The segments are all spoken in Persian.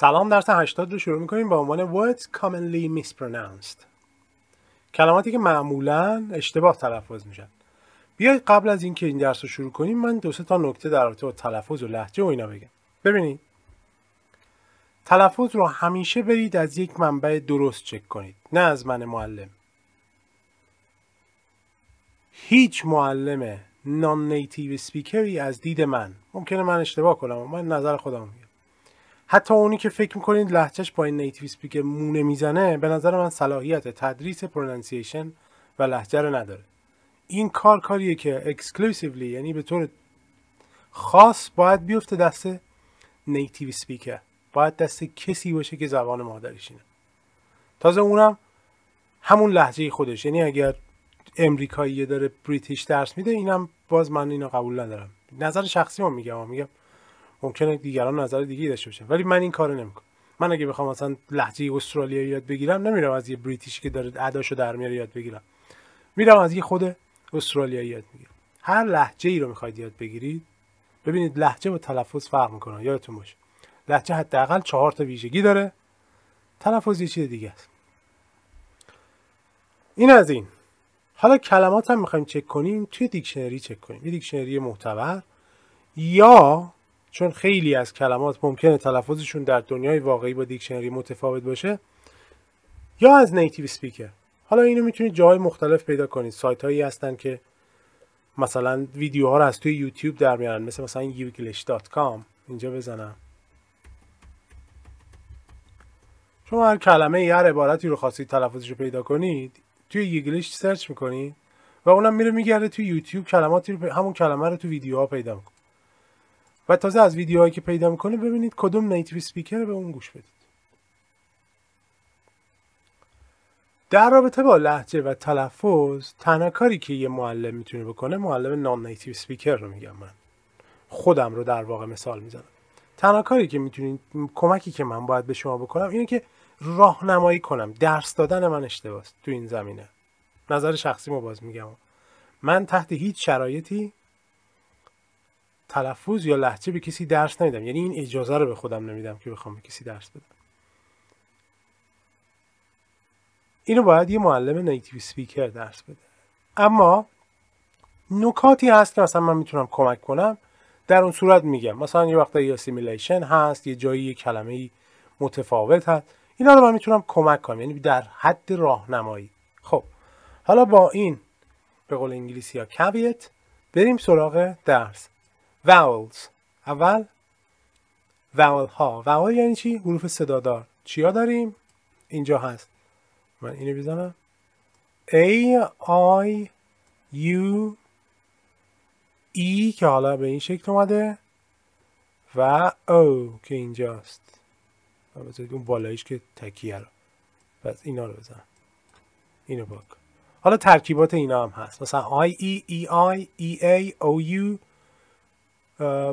سلام درس 80 رو شروع میکنیم با عنوان words commonly mispronounced کلماتی که معمولا اشتباه تلفظ میشن بیایید قبل از اینکه این درس رو شروع کنیم من دو سه تا نکته در رابطه با تلفظ و لحجه و اینا بگم ببینید تلفظ رو همیشه برید از یک منبع درست چک کنید نه از من معلم هیچ معلم نان نیتیو سپیکری از دید من ممکنه من اشتباه کنم من نظر خودم میگم حتی اونی که فکر میکنید لحجهش با این نیتیو سپیکر مونه میزنه به نظر من صلاحیت تدریس پرونانسیشن و لحجه رو نداره این کار کاریه که اکسکلوسیولی یعنی به طور خاص باید بیفته دست نیتیو سپیکر باید دست کسی باشه که زبان مادریشینه تازه اونم همون لحجه خودش یعنی اگر امریکایی داره بریتیش درس میده اینم باز من اینو قبول ندارم نظر شخصی ما میگم میگم ممکنه دیگران نظر دیگه داشته باشن ولی من این کارو نمیکنم من اگه بخوام مثلا لحجه استرالیایی یاد بگیرم نمیرم از یه بریتیشی که داره اداشو در میاره یاد بگیرم میرم از یه خود استرالیایی یاد میگیرم هر لحجه ای رو میخواید یاد بگیرید ببینید لحجه و تلفظ فرق میکنه یادتون باشه لحجه حداقل چهار تا ویژگی داره تلفظ یه چیز دیگه است این از این حالا کلمات هم میخوایم چک کنیم توی دیکشنری چک کنیم یه دیکشنری معتبر یا چون خیلی از کلمات ممکنه تلفظشون در دنیای واقعی با دیکشنری متفاوت باشه یا از نیتیو سپیکر حالا اینو میتونید جای مختلف پیدا کنید سایت هایی هستن که مثلا ویدیوها رو از توی یوتیوب در میارن مثل مثلا youglish.com اینجا بزنم شما هر کلمه یا هر عبارتی رو خواستید تلفظش رو پیدا کنید توی یگلیش سرچ میکنید و اونم میره میگرده توی یوتیوب کلماتی همون کلمه رو تو ویدیوها پیدا میکنید و تازه از ویدیوهایی که پیدا میکنه ببینید کدوم نیتیو سپیکر به اون گوش بدید در رابطه با لحجه و تلفظ تنها کاری که یه معلم میتونه بکنه معلم نان نیتیو سپیکر رو میگم من خودم رو در واقع مثال میزنم تنها کاری که میتونید کمکی که من باید به شما بکنم اینه که راهنمایی کنم درس دادن من اشتباهه تو این زمینه نظر شخصی ما باز میگم من تحت هیچ شرایطی تلفظ یا لحچه به کسی درس نمیدم یعنی این اجازه رو به خودم نمیدم که بخوام به کسی درس بدم اینو باید یه معلم نیتیو سپیکر درس بده اما نکاتی هست که مثلا من میتونم کمک کنم در اون صورت میگم مثلا یه وقتا یه سیمیلیشن هست یه جایی یه کلمه متفاوت هست اینا رو من میتونم کمک کنم یعنی در حد راهنمایی خب حالا با این به قول انگلیسی یا کویت بریم سراغ درس vowels اول vowel ها vowel یعنی چی حروف صدادار چیا داریم اینجا هست من اینو بزنم A I U E که حالا به این شکل اومده و او که اینجاست بذارید اون بالایش که تکیه رو پس اینا رو بزن اینو باک حالا ترکیبات اینا هم هست مثلا I E E I E A O U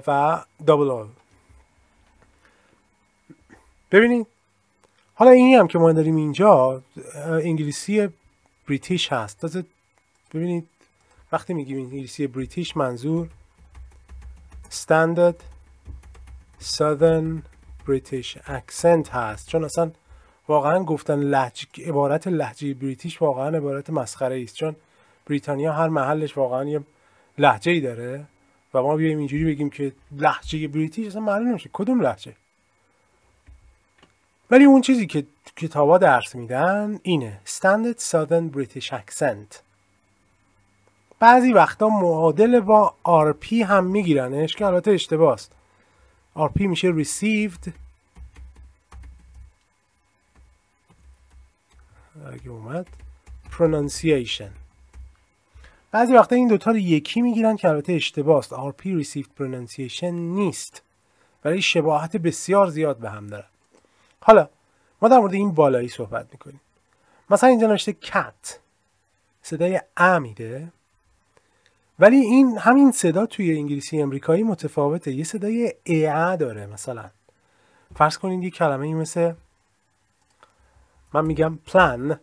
و دابل آل ببینید حالا اینی هم که ما داریم اینجا انگلیسی بریتیش هست تازه ببینید وقتی میگیم انگلیسی بریتیش منظور standard southern بریتیش اکسنت هست چون اصلا واقعا گفتن لحج... عبارت لحجه بریتیش واقعا عبارت مسخره است چون بریتانیا هر محلش واقعا یه لحجه ای داره و ما بیایم اینجوری بگیم که لحجه بریتیش اصلا معلوم نمیشه کدوم لحجه ولی اون چیزی که کتابا درس میدن اینه Standard Southern British Accent بعضی وقتا معادل با RP هم میگیرنش که البته اشتباه است RP میشه Received اگه اومد Pronunciation بعضی وقتا این دوتا رو یکی میگیرن که البته اشتباه است RP Received Pronunciation نیست ولی شباهت بسیار زیاد به هم دارن حالا ما در مورد این بالایی صحبت میکنیم مثلا اینجا نوشته کت صدای ا میده ولی این همین صدا توی انگلیسی امریکایی متفاوته یه صدای ا داره مثلا فرض کنید یه کلمه این مثل من میگم پلان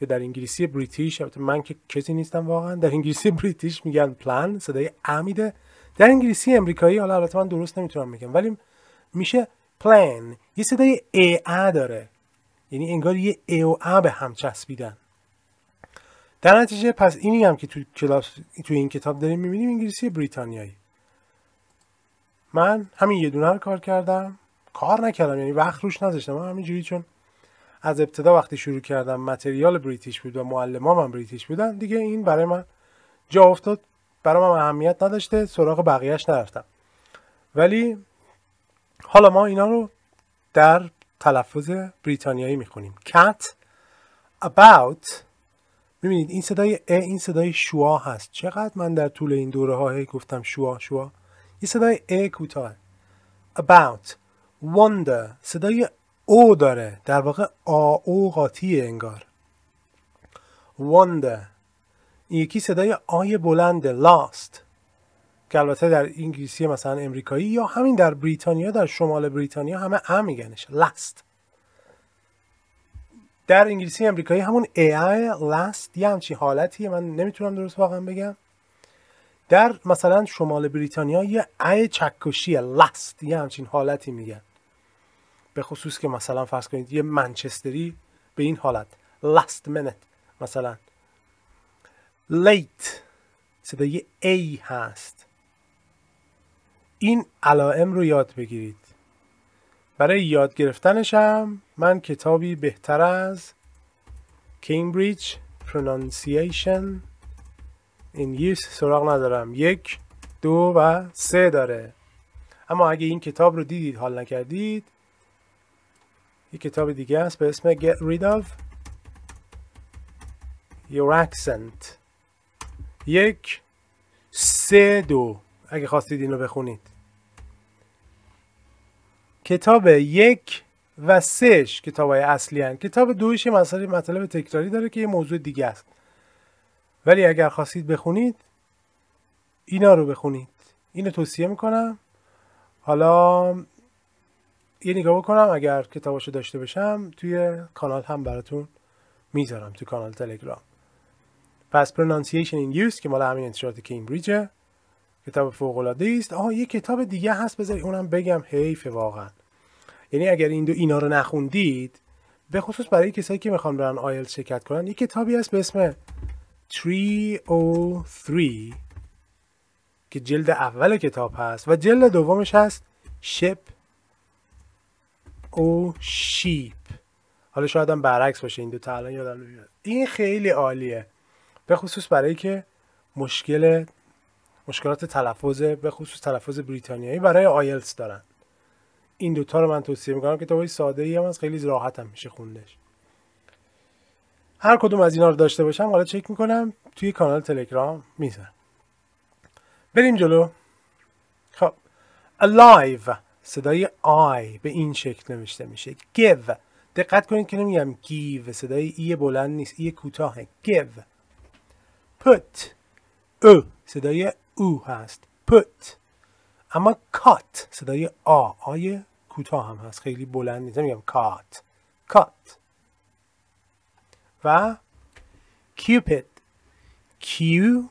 یا در انگلیسی بریتیش البته من که کسی نیستم واقعا در انگلیسی بریتیش میگن پلان صدای امیده در انگلیسی امریکایی حالا البته من درست نمیتونم بگم. ولی میشه پلان یه صدای ای ا داره یعنی انگار یه ای و ا به هم چسبیدن در نتیجه پس اینی هم که تو کلاس تو این کتاب داریم میبینیم انگلیسی بریتانیایی من همین یه دونه رو کار کردم کار نکردم یعنی وقت روش نذاشتم همینجوری چون از ابتدا وقتی شروع کردم متریال بریتیش بود و معلمام هم بریتیش بودن دیگه این برای من جا افتاد برای من اهمیت نداشته سراغ بقیهش نرفتم ولی حالا ما اینا رو در تلفظ بریتانیایی میخونیم cat about میبینید این صدای ا این صدای شوا هست چقدر من در طول این دوره ها گفتم شوا شوا این صدای ا کوتاه about wonder صدای او داره در واقع آ او قاطیه انگار ونده. یکی صدای آی بلند لاست که البته در انگلیسی مثلا امریکایی یا همین در بریتانیا در شمال بریتانیا همه ا میگنش لاست در انگلیسی امریکایی همون ای لاست یه همچین حالتیه من نمیتونم درست واقعا بگم در مثلا شمال بریتانیا یه ای چکشی لاست یه همچین حالتی میگن به خصوص که مثلا فرض کنید یه منچستری به این حالت last minute مثلا late صدای A هست این علائم رو یاد بگیرید برای یاد گرفتنشم من کتابی بهتر از کمبریج Pronunciation این یوز سراغ ندارم یک دو و سه داره اما اگه این کتاب رو دیدید حال نکردید یک کتاب دیگه است به اسم Get Rid of Your Accent یک سه دو اگه خواستید این رو بخونید کتاب یک و سهش کتاب های اصلی هن. کتاب دویش یه مسئله مطلب تکراری داره که یه موضوع دیگه است ولی اگر خواستید بخونید اینا رو بخونید اینو توصیه میکنم حالا یه نگاه بکنم اگر کتاباشو داشته باشم توی کانال هم براتون میذارم توی کانال تلگرام پس پرونانسیشن این که مال همین انتشارات کمبریجه کتاب فوق العاده است آها یه کتاب دیگه هست بذاری اونم بگم حیف واقعا یعنی اگر این دو اینا رو نخوندید به خصوص برای کسایی که میخوان برن آیل شرکت کنن یه کتابی هست به اسم 303 که جلد اول کتاب هست و جلد دومش هست شپ او شیپ حالا شاید هم برعکس باشه این دو تا الان یادم نمیاد این خیلی عالیه به خصوص برای که مشکل مشکلات تلفظ به خصوص تلفظ بریتانیایی برای آیلتس دارن این دوتا رو من توصیه میکنم کتابای ساده ای هم از خیلی راحت هم میشه خوندش هر کدوم از اینا رو داشته باشم حالا چک میکنم توی کانال تلگرام میزن بریم جلو خب alive صدای آی به این شکل نوشته میشه give دقت کنید که نمیگم give صدای ای بلند نیست ای کوتاهه give put او صدای او هست put اما کات صدای آ آی کوتاه هم هست خیلی بلند نیست نمیگم کات کات و کیوپید کیو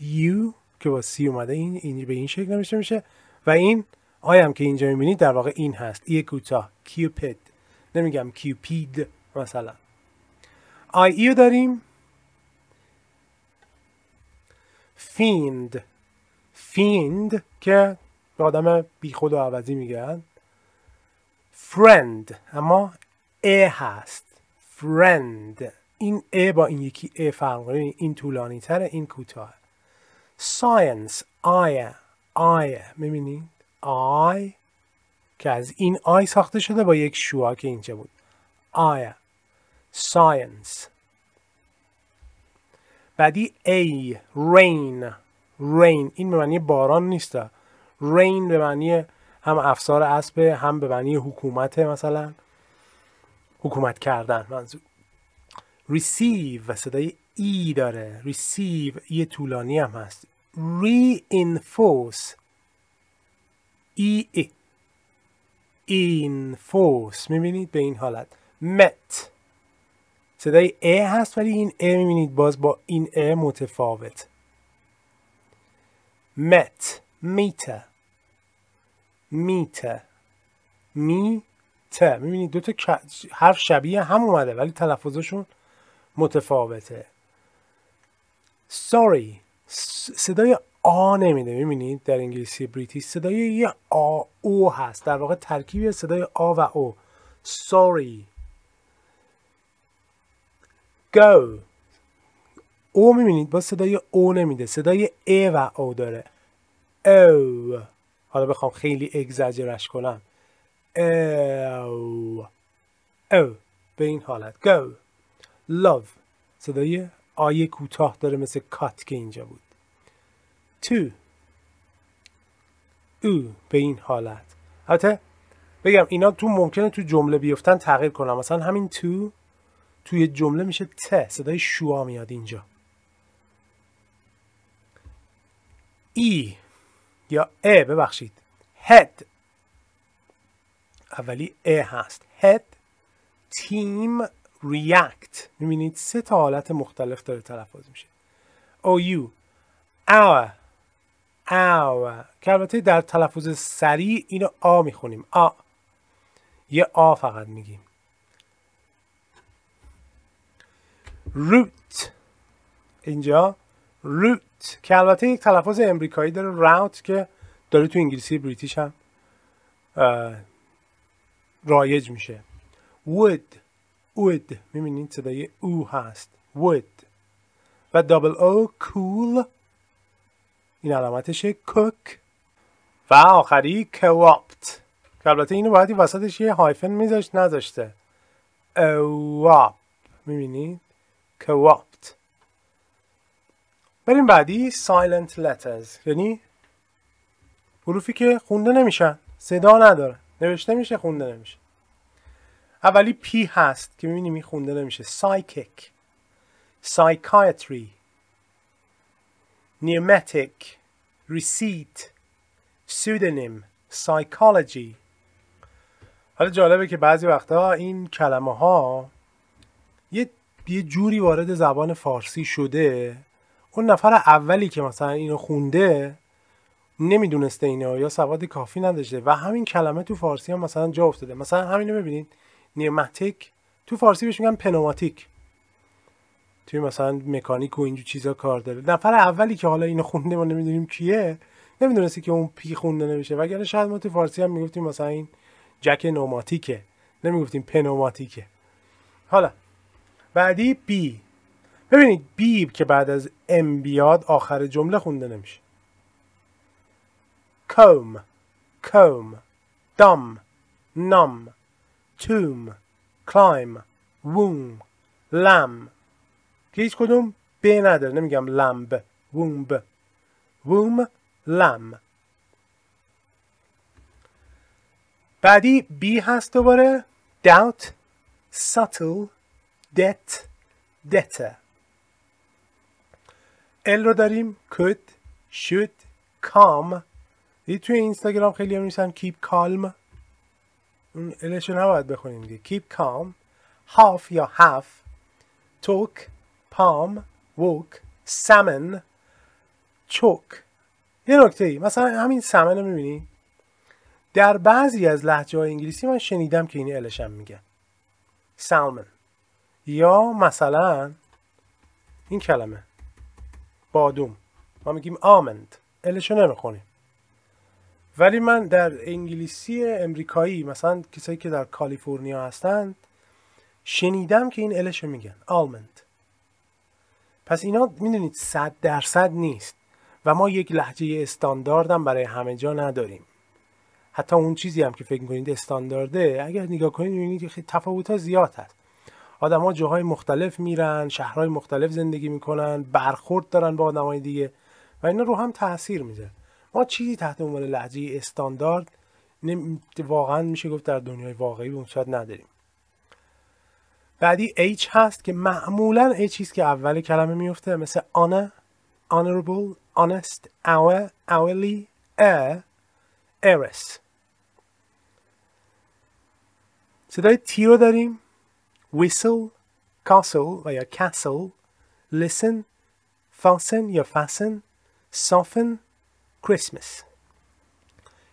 یو که با سی اومده این, این به این شکل نوشته میشه و این آی که اینجا میبینید در واقع این هست ای کوتاه کیوپید نمیگم کیوپید مثلا آی ایو داریم فیند فیند که به آدم بیخود و عوضی میگن فرند اما ا هست فرند این ا با این یکی ا فرق این طولانی تره این کوتاه ساینس آیه آیه میبینید آی که از این آی ساخته شده با یک شوا که اینجا بود آی ساینس بعدی ای رین رین این به معنی باران نیست رین به معنی هم افسار اسب هم به معنی حکومت مثلا حکومت کردن منظور و صدای ای داره ریسیو یه طولانی هم هست ری انفورس ای e. ای این فوس میبینید به این حالت مت صدای ای هست ولی این ای میبینید باز با این ای متفاوت مت میته میته می می میبینید دو تا حرف شبیه هم اومده ولی تلفظشون متفاوته sorry صدای آ نمیده میبینید در انگلیسی بریتیش صدای یه آ او هست در واقع ترکیب صدای آ و او sorry go او میبینید با صدای او نمیده صدای ا و او داره او oh. حالا بخوام خیلی اگزاجرش کنم او oh. او oh. به این حالت go love صدای آیه کوتاه داره مثل کات که اینجا بود تو او به این حالت البته بگم اینا تو ممکنه تو جمله بیفتن تغییر کنم مثلا همین تو توی جمله میشه ت صدای شوا میاد اینجا ای یا ا ببخشید هد اولی ا هست هد تیم ریاکت میبینید سه تا حالت مختلف داره تلفظ میشه او یو او که البته در تلفظ سریع اینو آ میخونیم آ یه آ فقط میگیم روت اینجا روت که البته یک تلفظ امریکایی داره روت که داره تو انگلیسی بریتیش هم رایج میشه wood وود میبینید صدای او هست وود و دابل او cool این علامتش کوک و آخری کوپت که البته اینو باید وسطش یه هایفن میذاشت نذاشته اواب میبینید کوپت بریم بعدی سایلنت لترز یعنی حروفی که خونده نمیشن صدا نداره نوشته میشه خونده نمیشه اولی پی هست که میبینیم این خونده نمیشه سایکیک سایکایتری pneumatic, receipt, pseudonym, psychology حالا جالبه که بعضی وقتا این کلمه ها یه یه جوری وارد زبان فارسی شده اون نفر اولی که مثلا اینو خونده نمیدونسته اینو یا سواد کافی نداشته و همین کلمه تو فارسی هم مثلا جا افتاده مثلا همینو ببینید نیومتیک تو فارسی بهش میگن پنوماتیک توی مثلا مکانیک و اینجور چیزا کار داره نفر اولی که حالا اینو خونده ما نمیدونیم کیه نمیدونستی که اون پی خونده نمیشه وگرنه شاید ما توی فارسی هم میگفتیم مثلا این جک نوماتیکه نمیگفتیم پنوماتیکه حالا بعدی بی ببینید بی که بعد از ام بیاد آخر جمله خونده نمیشه کوم کوم دام نام توم کلایم ووم لم که هیچ کدوم ب نداره نمیگم لمب وومب ووم لم بعدی بی هست دوباره doubt subtle دت debtor ال رو داریم could should کام دید توی اینستاگرام خیلی هم نیستن کیپ calm اون ها نباید بخونیم دیگه کیپ calm هاف یا هف توک پام walk سمن، چوک یه نکته ای مثلا همین سمن رو میبینی در بعضی از لحجه های انگلیسی من شنیدم که این الشم میگن سالمن یا مثلا این کلمه بادوم ما میگیم آمند الشو نمیخونیم ولی من در انگلیسی امریکایی مثلا کسایی که در کالیفرنیا هستند شنیدم که این الشو میگن آلمند پس اینا میدونید صد درصد نیست و ما یک لحجه هم برای همه جا نداریم حتی اون چیزی هم که فکر میکنید استاندارده اگر نگاه کنید میبینید که تفاوت ها زیاد هست ها جاهای مختلف میرن شهرهای مختلف زندگی میکنن برخورد دارن با آدمای دیگه و اینا رو هم تاثیر میذاره ما چیزی تحت عنوان لحجه استاندارد واقعا میشه گفت در دنیای واقعی به اون نداریم بعدی H هست که معمولا H چیزی که اول کلمه میفته مثل honor, honorable, honest, hour, hourly, air, heiress صدای تی رو داریم whistle, castle و یا castle listen, fasten یا fasten soften, Christmas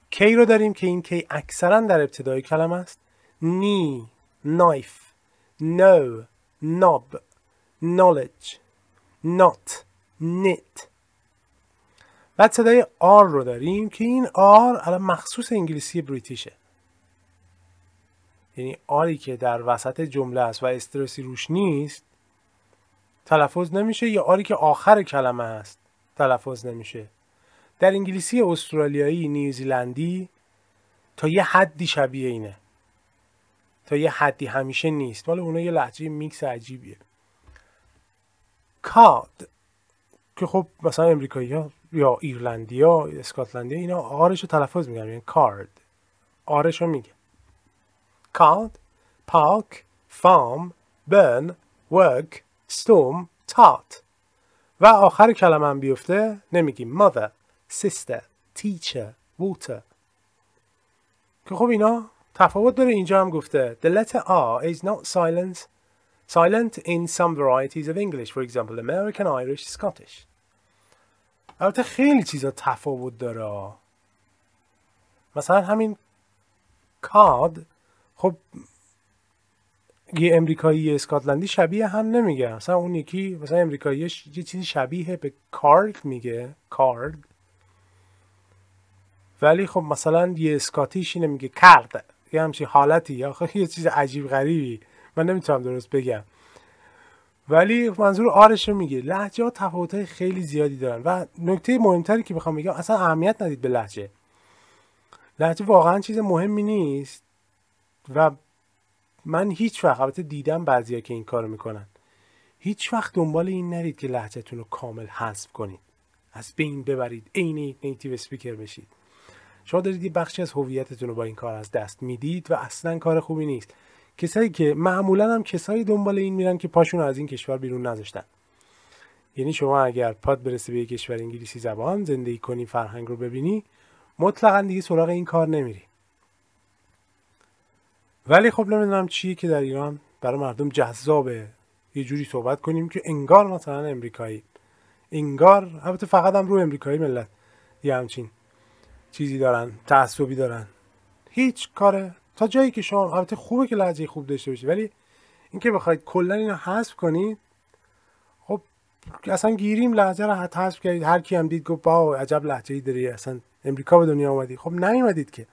کی رو داریم که این کی اکثرا در ابتدای کلمه است نی knife No knob, knowledge, not, knit بعد صدای آر رو داریم که این آر الان مخصوص انگلیسی بریتیشه یعنی آری که در وسط جمله است و استرسی روش نیست تلفظ نمیشه یا آری که آخر کلمه است تلفظ نمیشه در انگلیسی استرالیایی نیوزیلندی تا یه حدی شبیه اینه تا یه حدی همیشه نیست ولی اونا یه لحجه میکس عجیبیه کاد که خب مثلا امریکایی ها یا ایرلندی ها اسکاتلندی ها اینا آرش رو تلفظ میگن یعنی کارد آرش رو میگه کاد پاک فام برن ورک ستوم تات و آخر کلمه هم بیفته نمیگیم مادر سیستر تیچر ووتر که خب اینا تفاوت داره اینجا هم گفته The letter R is not silent silent in some varieties of English for example American, Irish, Scottish البته خیلی چیزا تفاوت داره مثلا همین کاد خب یه امریکایی اسکاتلندی شبیه هم نمیگه مثلا اون یکی مثلا امریکاییش یه چیزی شبیه به کارد میگه کارد ولی خب مثلا یه اسکاتیش نمیگه کارد. یه همچین حالتی یا یه چیز عجیب غریبی من نمیتونم درست بگم ولی منظور آرش رو میگه لحجه ها تفاوت خیلی زیادی دارن و نکته مهمتری که بخوام بگم اصلا اهمیت ندید به لحجه لحجه واقعا چیز مهمی نیست و من هیچ وقت البته دیدم بعضیا که این کارو میکنن هیچ وقت دنبال این نرید که لحجهتون رو کامل حذف کنید از بین ببرید عین نیتیو اسپیکر بشید شما دارید یه بخشی از هویتتون رو با این کار از دست میدید و اصلا کار خوبی نیست کسایی که معمولا هم کسایی دنبال این میرن که پاشون از این کشور بیرون نذاشتن یعنی شما اگر پاد برسه به یک کشور انگلیسی زبان زندگی کنی فرهنگ رو ببینی مطلقا دیگه سراغ این کار نمیری ولی خب نمیدونم چیه که در ایران برای مردم جذابه یه جوری صحبت کنیم که انگار مثلا امریکایی انگار البته فقط هم رو امریکایی ملت یه همچین چیزی دارن تعصبی دارن هیچ کاره تا جایی که شما البته خوبه که لحظه خوب داشته باشید ولی اینکه بخواید کلا اینو حذف کنید خب اصلا گیریم لحظه رو حذف کردید هر کی هم دید گفت با عجب لحجه داری اصلا امریکا به دنیا اومدی خب نیومدید که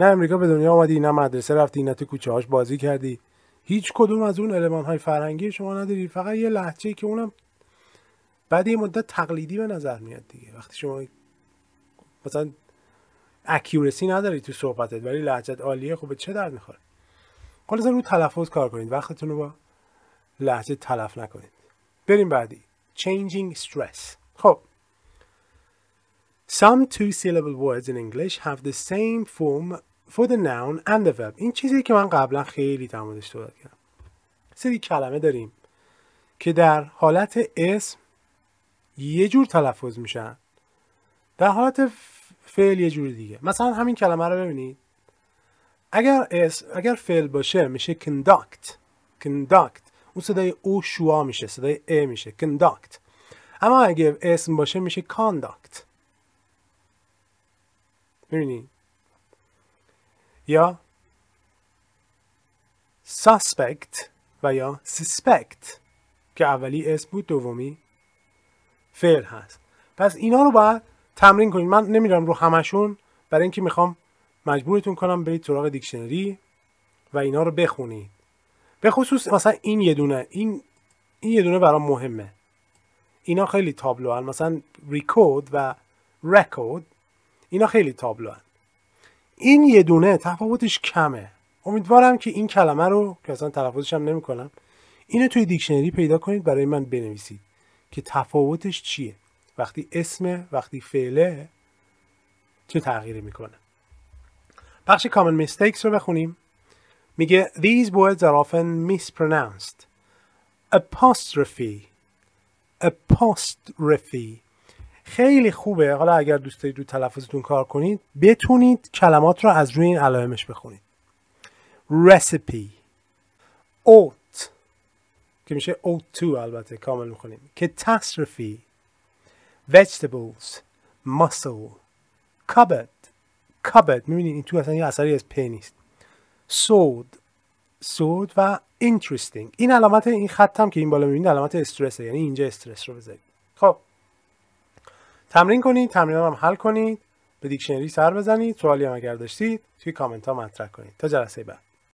نه امریکا به دنیا اومدی نه مدرسه رفتی نه تو کوچه هاش بازی کردی هیچ کدوم از اون المان های فرنگی شما نداری فقط یه لحجه که اونم بعد یه مدت تقلیدی به نظر میاد دیگه وقتی شما مثلا اکیورسی نداری تو صحبتت ولی لحظت عالیه خب چه در میخوره خلاصا خب رو تلفظ کار کنید وقتتون رو با لحظه تلف نکنید بریم بعدی changing stress خب Some two syllable words in English have the same form for the noun and the verb این چیزی که من قبلا خیلی در کردم سری کلمه داریم که در حالت اسم یه جور تلفظ میشن در حالت فعل یه جور دیگه مثلا همین کلمه رو ببینید اگر اس اگر فعل باشه میشه conduct conduct اون صدای او شوا میشه صدای ا میشه conduct اما اگر اسم باشه میشه conduct ببینید یا suspect و یا suspect که اولی اسم بود دومی فعل هست پس اینا رو باید تمرین کنید من نمیرم رو همشون برای اینکه میخوام مجبورتون کنم برید سراغ دیکشنری و اینا رو بخونید به خصوص مثلا این یه دونه این این یه دونه برام مهمه اینا خیلی تابلو هن. مثلا ریکود و رکود اینا خیلی تابلو هن. این یه دونه تفاوتش کمه امیدوارم که این کلمه رو که اصلا تلفظش هم نمیکنم اینو توی دیکشنری پیدا کنید برای من بنویسید که تفاوتش چیه وقتی اسم وقتی فعله چه تغییری میکنه بخش common mistakes رو بخونیم میگه these words are often mispronounced apostrophe apostrophe خیلی خوبه حالا اگر دوست دارید رو تلفظتون کار کنید بتونید کلمات رو از روی این علائمش بخونید recipe اوت که میشه اوت تو البته کامل میخونیم که vegetables muscle cupboard cupboard بینید این تو اصلا یه اثری از پی نیست sold و interesting این علامت این خط هم که این بالا میبینید علامت استرسه یعنی اینجا استرس رو بذارید خب تمرین کنید تمرین هم حل کنید به دیکشنری سر بزنید سوالی هم اگر داشتید توی کامنت ها مطرح کنید تا جلسه بعد